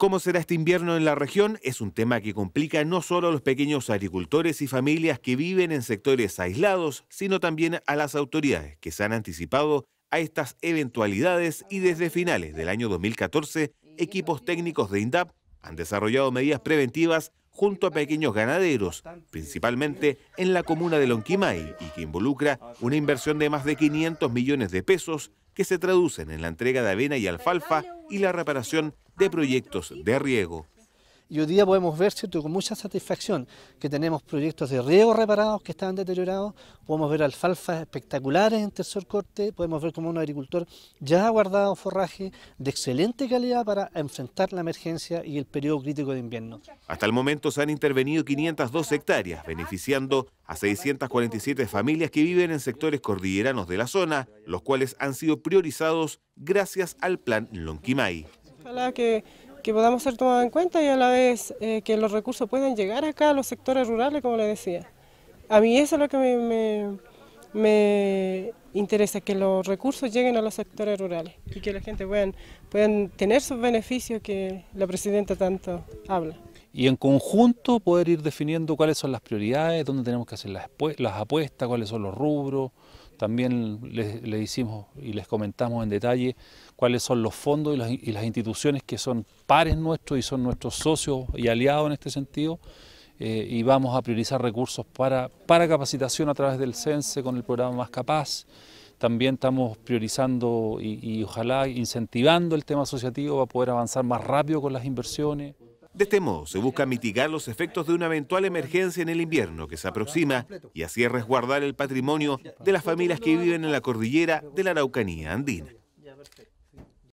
¿Cómo será este invierno en la región? Es un tema que complica no solo a los pequeños agricultores y familias que viven en sectores aislados, sino también a las autoridades que se han anticipado a estas eventualidades y desde finales del año 2014, equipos técnicos de INDAP han desarrollado medidas preventivas junto a pequeños ganaderos, principalmente en la comuna de Lonquimay, y que involucra una inversión de más de 500 millones de pesos que se traducen en la entrega de avena y alfalfa y la reparación de proyectos de riego. Y hoy día podemos ver, con mucha satisfacción, que tenemos proyectos de riego reparados que estaban deteriorados, podemos ver alfalfas espectaculares en tercer corte, podemos ver como un agricultor ya ha guardado forraje de excelente calidad para enfrentar la emergencia y el periodo crítico de invierno. Hasta el momento se han intervenido 502 hectáreas, beneficiando a 647 familias que viven en sectores cordilleranos de la zona, los cuales han sido priorizados gracias al plan Lonquimay que, podamos ser tomados en cuenta y a la vez eh, que los recursos puedan llegar acá a los sectores rurales, como le decía. A mí eso es lo que me, interesa, que los recursos lleguen a los sectores rurales y que la gente pueda puedan tener sus beneficios que la presidenta tanto habla y en conjunto poder ir definiendo cuáles son las prioridades, dónde tenemos que hacer las, las apuestas, cuáles son los rubros, también les, hicimos y les comentamos en detalle cuáles son los fondos y las, instituciones que son pares nuestros y son nuestros socios y aliados en este sentido. Eh, y vamos a priorizar recursos para, para capacitación a través del CENSE con el programa Más Capaz. También estamos priorizando y, y ojalá incentivando el tema asociativo para poder avanzar más rápido con las inversiones. De este modo, se busca mitigar los efectos de una eventual emergencia en el invierno que se aproxima y así resguardar el patrimonio de las familias que viven en la cordillera de la Araucanía andina.